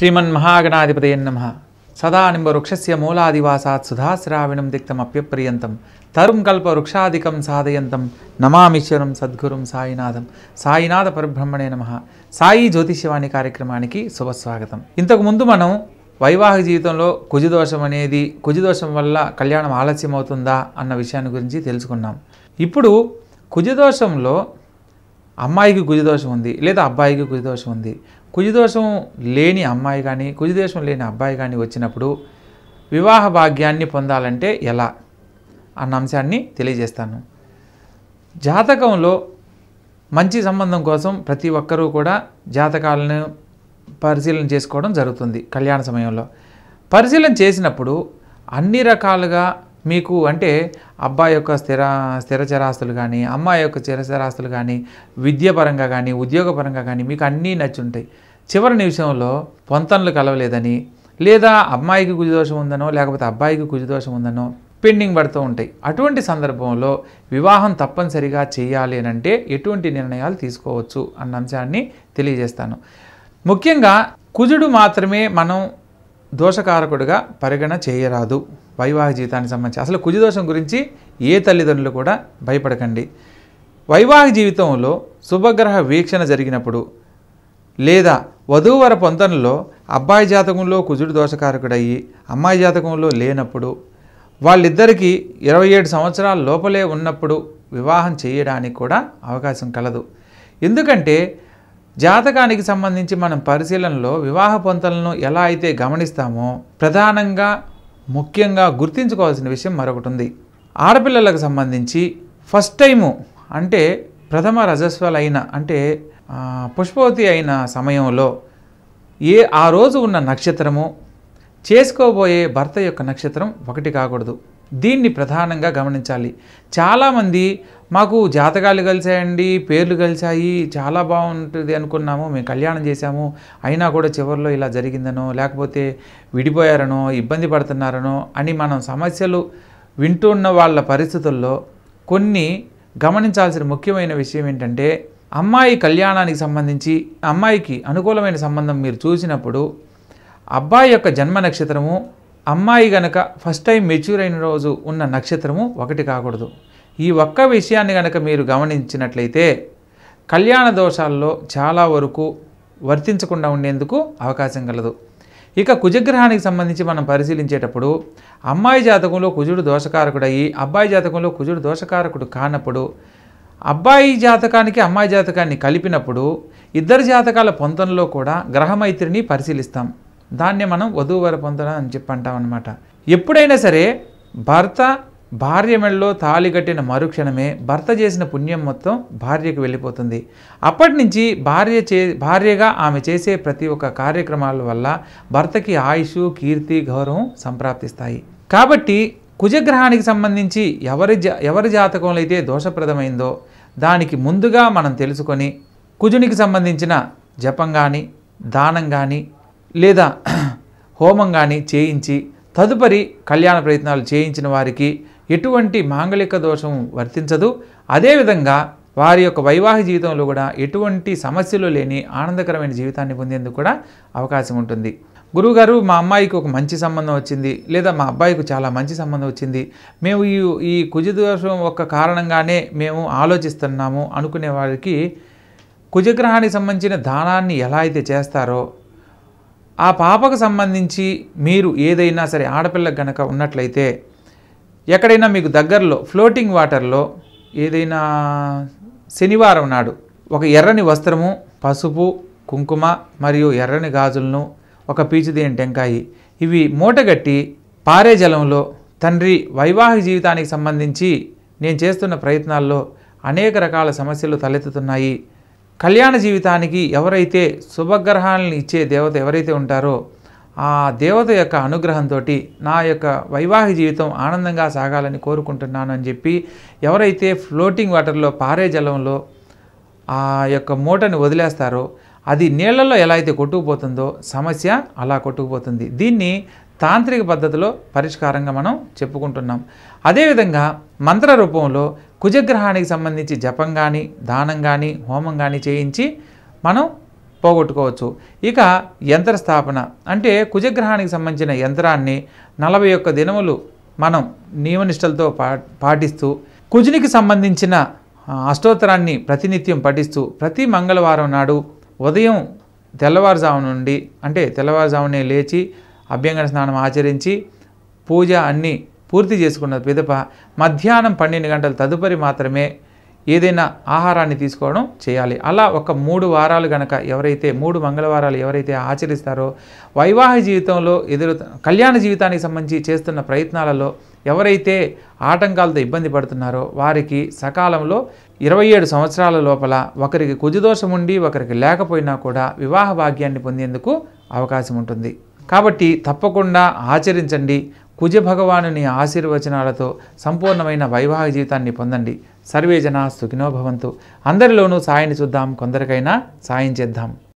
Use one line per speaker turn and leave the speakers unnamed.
శ్రీమన్మహాగణాధిపతయన్ నమ సదానింబవృక్షస్య మూలాదివాసాత్ సుధాశ్రావిణం దిక్తమప్యప్రియంతం తరుం కల్ప వృక్షాధికం సాధయంతం నమామిశ్వరం సద్గురుం సాయినాథం సాయినాథ పరబ్రహ్మణే నమ సాయి జ్యోతిష్యవాణి కార్యక్రమానికి శుభస్వాగతం ఇంతకుముందు మనం వైవాహిక జీవితంలో కుజదోషం అనేది కుజదోషం వల్ల కళ్యాణం ఆలస్యం అవుతుందా అన్న విషయాన్ని గురించి తెలుసుకున్నాం ఇప్పుడు కుజదోషంలో అమ్మాయికి కుజదోషం ఉంది లేదా అబ్బాయికి కుజదోషం ఉంది కుజదోషం లేని అమ్మాయి కానీ కుజదోషం లేని అబ్బాయి కానీ వచ్చినప్పుడు వివాహ భాగ్యాన్ని పొందాలంటే ఎలా అన్న అంశాన్ని తెలియజేస్తాను జాతకంలో మంచి సంబంధం కోసం ప్రతి ఒక్కరూ కూడా జాతకాలను పరిశీలన చేసుకోవడం జరుగుతుంది కళ్యాణ సమయంలో పరిశీలన చేసినప్పుడు అన్ని రకాలుగా మీకు అంటే అబ్బాయి యొక్క స్థిర చరాస్తులు కానీ అమ్మాయి యొక్క చరాస్తులు కానీ విద్యాపరంగా కానీ ఉద్యోగపరంగా కానీ మీకు అన్నీ నచ్చుంటాయి చివరి నిమిషంలో పొంతనలు కలవలేదని లేదా అమ్మాయికి కుజదోషం ఉందనో లేకపోతే అబ్బాయికి కుజదోషం ఉందనో పెండింగ్ పడుతూ ఉంటాయి అటువంటి సందర్భంలో వివాహం తప్పనిసరిగా చేయాలి అని అంటే ఎటువంటి నిర్ణయాలు తీసుకోవచ్చు అన్న అంశాన్ని తెలియజేస్తాను ముఖ్యంగా కుజుడు మాత్రమే మనం దోషకారకుడుగా పరిగణ చేయరాదు వైవాహ జీవితానికి సంబంధించి అసలు కుజదోషం గురించి ఏ తల్లిదండ్రులు కూడా భయపడకండి వైవాహ జీవితంలో శుభగ్రహ వీక్షణ జరిగినప్పుడు లేదా వధూవర పొంతనలో అబ్బాయి జాతకంలో కుజుడు దోషకారకుడయ్యి అమ్మాయి జాతకంలో లేనప్పుడు వాళ్ళిద్దరికీ ఇరవై ఏడు సంవత్సరాల లోపలే ఉన్నప్పుడు వివాహం చేయడానికి కూడా అవకాశం కలదు ఎందుకంటే జాతకానికి సంబంధించి మనం పరిశీలనలో వివాహ పొంతలను ఎలా అయితే గమనిస్తామో ప్రధానంగా ముఖ్యంగా గుర్తించుకోవాల్సిన విషయం మరొకటి ఉంది ఆడపిల్లలకు సంబంధించి ఫస్ట్ టైము అంటే ప్రథమ అయిన అంటే పుష్పవతి అయిన సమయంలో ఏ ఆ రోజు ఉన్న నక్షత్రము చేసుకోబోయే భర్త యొక్క నక్షత్రం ఒకటి కాకూడదు దీన్ని ప్రధానంగా గమనించాలి చాలామంది మాకు జాతకాలు కలిసాయండి పేర్లు కలిసాయి చాలా బాగుంటుంది అనుకున్నాము మేము కళ్యాణం చేశాము అయినా కూడా చివరిలో ఇలా జరిగిందనో లేకపోతే విడిపోయారనో ఇబ్బంది పడుతున్నారనో అని మనం సమస్యలు వింటున్న వాళ్ళ పరిస్థితుల్లో కొన్ని గమనించాల్సిన ముఖ్యమైన విషయం ఏంటంటే అమ్మాయి కళ్యాణానికి సంబంధించి అమ్మాయికి అనుకూలమైన సంబంధం మీరు చూసినప్పుడు అబ్బాయి యొక్క జన్మ నక్షత్రము అమ్మాయి గనక ఫస్ట్ టైం మెచ్యూర్ అయిన రోజు ఉన్న నక్షత్రము ఒకటి కాకూడదు ఈ ఒక్క విషయాన్ని గనక మీరు గమనించినట్లయితే కళ్యాణ దోషాల్లో చాలా వరకు వర్తించకుండా ఉండేందుకు అవకాశం కలదు ఇక కుజగ్రహానికి సంబంధించి మనం పరిశీలించేటప్పుడు అమ్మాయి జాతకంలో కుజుడు దోషకారకుడయ్యి అబ్బాయి జాతకంలో కుజుడు దోషకారకుడు కానప్పుడు అబ్బాయి జాతకానికి అమ్మాయి జాతకాన్ని కలిపినప్పుడు ఇద్దరు జాతకాల పొంతంలో కూడా గ్రహమైత్రిని పరిశీలిస్తాం దాన్ని మనం వధూవర పొందడం అని చెప్పి అంటామన్నమాట ఎప్పుడైనా సరే భర్త భార్య మెళ్ళలో తాళి కట్టిన మరుక్షణమే భర్త చేసిన పుణ్యం మొత్తం భార్యకు వెళ్ళిపోతుంది అప్పటి నుంచి భార్య చే భార్యగా ఆమె చేసే ప్రతి ఒక్క కార్యక్రమాల వల్ల భర్తకి ఆయుష్ కీర్తి గౌరవం సంప్రాప్తిస్తాయి కాబట్టి కుజగ్రహానికి సంబంధించి ఎవరి ఎవరి జాతకంలో అయితే దోషప్రదమైందో దానికి ముందుగా మనం తెలుసుకొని కుజునికి సంబంధించిన జపం కానీ దానం కానీ లేదా హోమం కానీ చేయించి తదుపరి కళ్యాణ ప్రయత్నాలు చేయించిన వారికి ఎటువంటి మాంగళిక దోషం వర్తించదు అదేవిధంగా వారి యొక్క వైవాహిక జీవితంలో కూడా ఎటువంటి సమస్యలు లేని ఆనందకరమైన జీవితాన్ని పొందేందుకు కూడా అవకాశం ఉంటుంది గురువుగారు మా అమ్మాయికి ఒక మంచి సంబంధం వచ్చింది లేదా మా అబ్బాయికి చాలా మంచి సంబంధం వచ్చింది మేము ఈ ఈ కుజదోషం యొక్క కారణంగానే మేము ఆలోచిస్తున్నాము అనుకునే వారికి కుజగ్రహానికి సంబంధించిన దానాన్ని ఎలా అయితే చేస్తారో ఆ పాపకు సంబంధించి మీరు ఏదైనా సరే ఆడపిల్ల గనక ఉన్నట్లయితే ఎక్కడైనా మీకు దగ్గరలో ఫ్లోటింగ్ వాటర్లో ఏదైనా శనివారం నాడు ఒక ఎర్రని వస్త్రము పసుపు కుంకుమ మరియు ఎర్రని గాజులను ఒక పీచుదేని టెంకాయి ఇవి మూటగట్టి పారే జలంలో తండ్రి వైవాహిక జీవితానికి సంబంధించి నేను చేస్తున్న ప్రయత్నాల్లో అనేక రకాల సమస్యలు తలెత్తుతున్నాయి కళ్యాణ జీవితానికి ఎవరైతే శుభగ్రహాలను ఇచ్చే దేవత ఎవరైతే ఉంటారో ఆ దేవత యొక్క అనుగ్రహంతో నా యొక్క వైవాహిక జీవితం ఆనందంగా సాగాలని కోరుకుంటున్నాను అని చెప్పి ఎవరైతే ఫ్లోటింగ్ వాటర్లో పారే జలంలో ఆ యొక్క మూటని వదిలేస్తారో అది నీళ్లలో ఎలా అయితే కొట్టుకుపోతుందో సమస్య అలా కొట్టుకుపోతుంది దీన్ని తాంత్రిక పద్ధతిలో పరిష్కారంగా మనం చెప్పుకుంటున్నాం అదేవిధంగా మంత్ర రూపంలో కుజగ్రహానికి సంబంధించి జపం కానీ దానం కానీ హోమం కానీ చేయించి మనం పోగొట్టుకోవచ్చు ఇక యంత్ర స్థాపన అంటే కుజగ్రహానికి సంబంధించిన యంత్రాన్ని నలభై ఒక్క దినములు మనం నియమనిష్టలతో పా పాటిస్తూ కుజునికి సంబంధించిన అష్టోత్తరాన్ని ప్రతినిత్యం పఠిస్తూ ప్రతి మంగళవారం నాడు ఉదయం తెల్లవారుజాము నుండి అంటే తెల్లవారుజామునే లేచి అభ్యంగన స్నానం ఆచరించి పూజ అన్నీ పూర్తి చేసుకున్న పిదప మధ్యాహ్నం పన్నెండు గంటల తదుపరి మాత్రమే ఏదైనా ఆహారాన్ని తీసుకోవడం చేయాలి అలా ఒక మూడు వారాలు గనక ఎవరైతే మూడు మంగళవారాలు ఎవరైతే ఆచరిస్తారో వైవాహ జీవితంలో ఎదురు కళ్యాణ జీవితానికి సంబంధించి చేస్తున్న ప్రయత్నాలలో ఎవరైతే ఆటంకాలతో ఇబ్బంది పడుతున్నారో వారికి సకాలంలో ఇరవై ఏడు సంవత్సరాల లోపల ఒకరికి కుజదోషం ఉండి ఒకరికి లేకపోయినా కూడా వివాహ భాగ్యాన్ని పొందేందుకు అవకాశం ఉంటుంది కాబట్టి తప్పకుండా ఆచరించండి కుజ భగవానుని ఆశీర్వచనాలతో సంపూర్ణమైన వైవాహ జీవితాన్ని పొందండి సర్వేజన సుఖినోభవంతు అందరిలోనూ సాయని చూద్దాం కొందరికైనా సాయం చేద్దాం